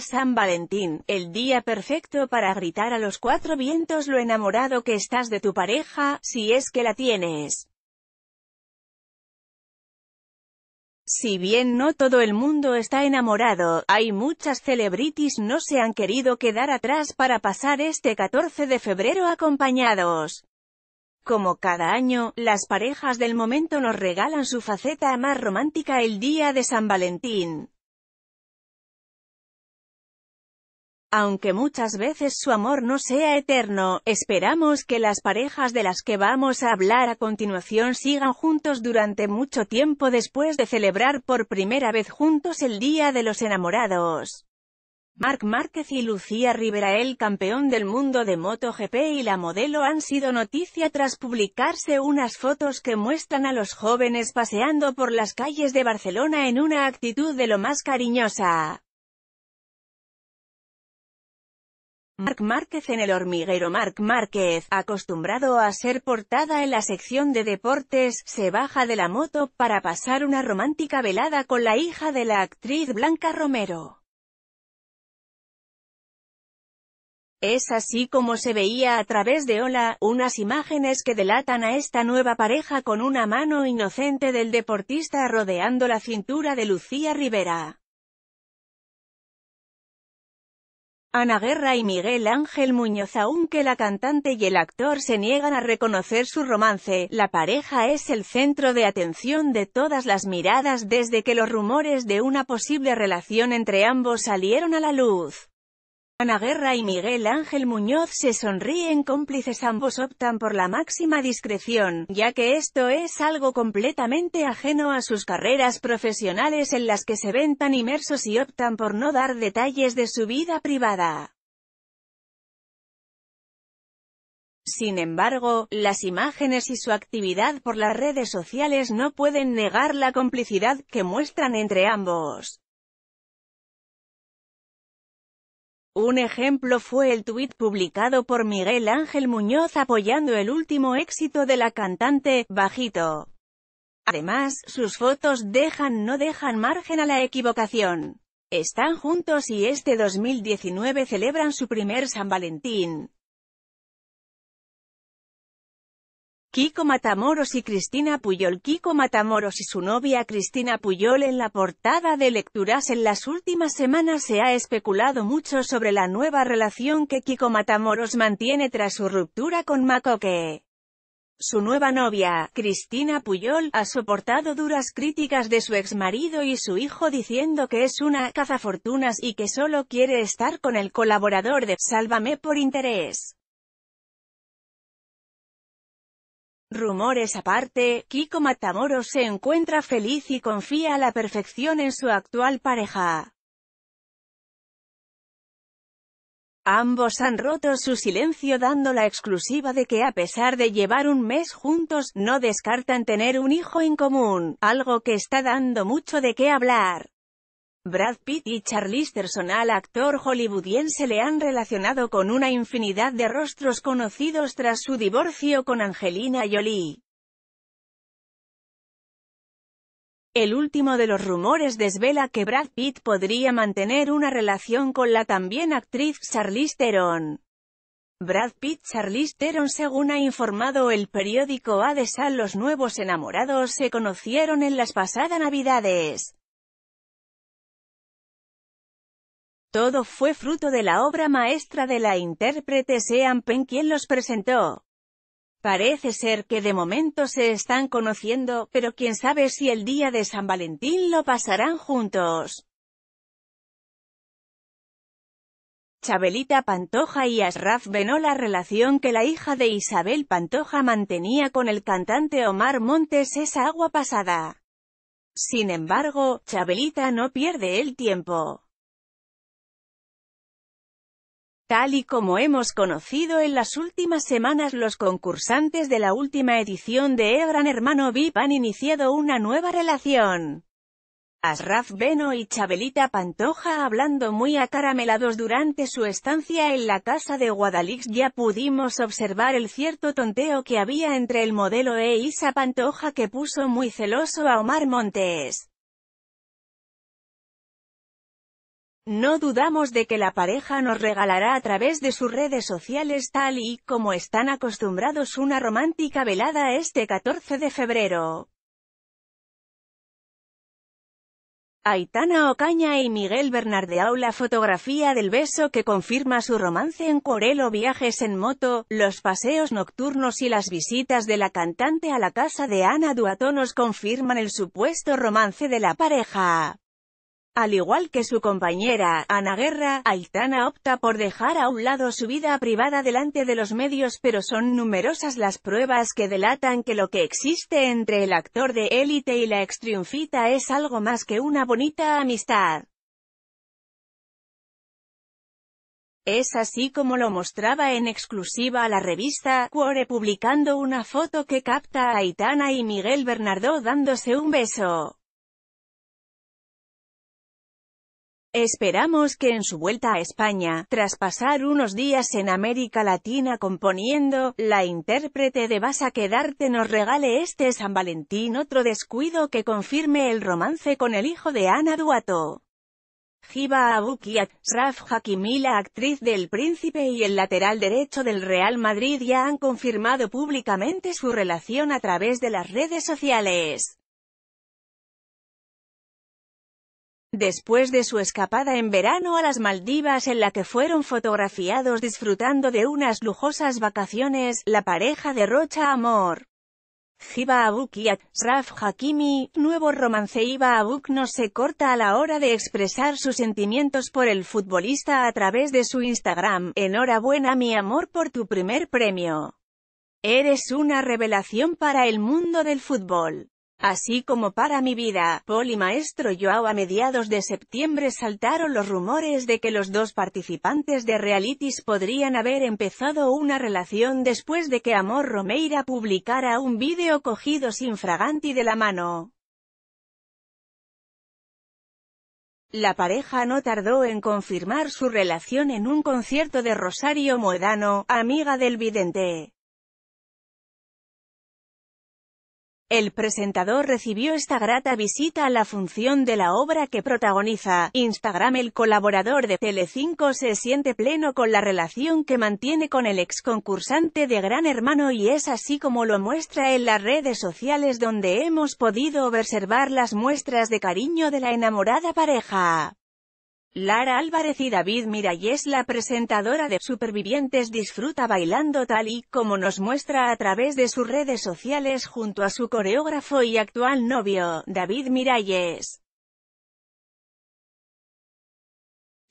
San Valentín, el día perfecto para gritar a los cuatro vientos lo enamorado que estás de tu pareja, si es que la tienes. Si bien no todo el mundo está enamorado, hay muchas celebrities no se han querido quedar atrás para pasar este 14 de febrero acompañados. Como cada año, las parejas del momento nos regalan su faceta más romántica el día de San Valentín. Aunque muchas veces su amor no sea eterno, esperamos que las parejas de las que vamos a hablar a continuación sigan juntos durante mucho tiempo después de celebrar por primera vez juntos el Día de los Enamorados. Marc Márquez y Lucía Rivera, el campeón del mundo de MotoGP y la modelo han sido noticia tras publicarse unas fotos que muestran a los jóvenes paseando por las calles de Barcelona en una actitud de lo más cariñosa. Marc Márquez en el hormiguero Marc Márquez, acostumbrado a ser portada en la sección de deportes, se baja de la moto para pasar una romántica velada con la hija de la actriz Blanca Romero. Es así como se veía a través de Hola, unas imágenes que delatan a esta nueva pareja con una mano inocente del deportista rodeando la cintura de Lucía Rivera. Ana Guerra y Miguel Ángel Muñoz aunque la cantante y el actor se niegan a reconocer su romance, la pareja es el centro de atención de todas las miradas desde que los rumores de una posible relación entre ambos salieron a la luz. Ana Guerra y Miguel Ángel Muñoz se sonríen cómplices ambos optan por la máxima discreción, ya que esto es algo completamente ajeno a sus carreras profesionales en las que se ven tan inmersos y optan por no dar detalles de su vida privada. Sin embargo, las imágenes y su actividad por las redes sociales no pueden negar la complicidad que muestran entre ambos. Un ejemplo fue el tuit publicado por Miguel Ángel Muñoz apoyando el último éxito de la cantante, Bajito. Además, sus fotos dejan no dejan margen a la equivocación. Están juntos y este 2019 celebran su primer San Valentín. Kiko Matamoros y Cristina Puyol Kiko Matamoros y su novia Cristina Puyol en la portada de lecturas En las últimas semanas se ha especulado mucho sobre la nueva relación que Kiko Matamoros mantiene tras su ruptura con Makoke. Su nueva novia, Cristina Puyol, ha soportado duras críticas de su exmarido y su hijo diciendo que es una cazafortunas y que solo quiere estar con el colaborador de Sálvame por interés. Rumores aparte, Kiko Matamoros se encuentra feliz y confía a la perfección en su actual pareja. Ambos han roto su silencio dando la exclusiva de que a pesar de llevar un mes juntos, no descartan tener un hijo en común, algo que está dando mucho de qué hablar. Brad Pitt y Charlize Theron al actor hollywoodiense le han relacionado con una infinidad de rostros conocidos tras su divorcio con Angelina Jolie. El último de los rumores desvela que Brad Pitt podría mantener una relación con la también actriz Charlize Theron. Brad Pitt Charlize Theron según ha informado el periódico Adesal, los nuevos enamorados se conocieron en las pasadas navidades. Todo fue fruto de la obra maestra de la intérprete Sean Penn quien los presentó. Parece ser que de momento se están conociendo, pero quién sabe si el día de San Valentín lo pasarán juntos. Chabelita Pantoja y Asraf venó la relación que la hija de Isabel Pantoja mantenía con el cantante Omar Montes esa agua pasada. Sin embargo, Chabelita no pierde el tiempo. Tal y como hemos conocido en las últimas semanas los concursantes de la última edición de El Gran Hermano VIP han iniciado una nueva relación. Asraf Beno y Chabelita Pantoja hablando muy acaramelados durante su estancia en la casa de Guadalix ya pudimos observar el cierto tonteo que había entre el modelo e Isa Pantoja que puso muy celoso a Omar Montes. No dudamos de que la pareja nos regalará a través de sus redes sociales tal y como están acostumbrados una romántica velada este 14 de febrero. Aitana Ocaña y Miguel Bernardeau la fotografía del beso que confirma su romance en Corelo viajes en moto, los paseos nocturnos y las visitas de la cantante a la casa de Ana Duato nos confirman el supuesto romance de la pareja. Al igual que su compañera, Ana Guerra, Aitana opta por dejar a un lado su vida privada delante de los medios pero son numerosas las pruebas que delatan que lo que existe entre el actor de élite y la triunfita es algo más que una bonita amistad. Es así como lo mostraba en exclusiva a la revista Cuore publicando una foto que capta a Aitana y Miguel Bernardo dándose un beso. Esperamos que en su vuelta a España, tras pasar unos días en América Latina componiendo, la intérprete de Vas a quedarte nos regale este San Valentín otro descuido que confirme el romance con el hijo de Ana Duato. Jiba Abukiat, Raf Hakimi la actriz del Príncipe y el lateral derecho del Real Madrid ya han confirmado públicamente su relación a través de las redes sociales. Después de su escapada en verano a las Maldivas en la que fueron fotografiados disfrutando de unas lujosas vacaciones, la pareja derrocha amor. Jiba Abuk y Hakimi, nuevo romance iba Abuk no se corta a la hora de expresar sus sentimientos por el futbolista a través de su Instagram. Enhorabuena mi amor por tu primer premio. Eres una revelación para el mundo del fútbol. Así como para mi vida, Paul y Maestro Joao a mediados de septiembre saltaron los rumores de que los dos participantes de realities podrían haber empezado una relación después de que Amor Romeira publicara un vídeo cogido sin fraganti de la mano. La pareja no tardó en confirmar su relación en un concierto de Rosario Moedano, amiga del vidente. El presentador recibió esta grata visita a la función de la obra que protagoniza. Instagram El colaborador de Telecinco se siente pleno con la relación que mantiene con el ex concursante de Gran Hermano y es así como lo muestra en las redes sociales donde hemos podido observar las muestras de cariño de la enamorada pareja. Lara Álvarez y David Miralles la presentadora de Supervivientes disfruta bailando tal y como nos muestra a través de sus redes sociales junto a su coreógrafo y actual novio, David Miralles.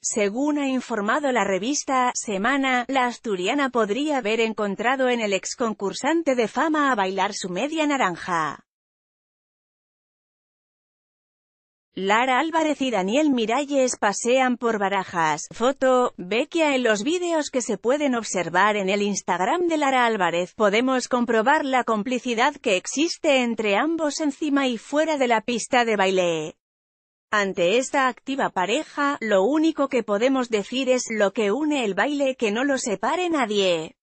Según ha informado la revista Semana, la asturiana podría haber encontrado en el ex concursante de fama a bailar su media naranja. Lara Álvarez y Daniel Miralles pasean por Barajas. Foto, Bequia En los vídeos que se pueden observar en el Instagram de Lara Álvarez podemos comprobar la complicidad que existe entre ambos encima y fuera de la pista de baile. Ante esta activa pareja, lo único que podemos decir es lo que une el baile que no lo separe nadie.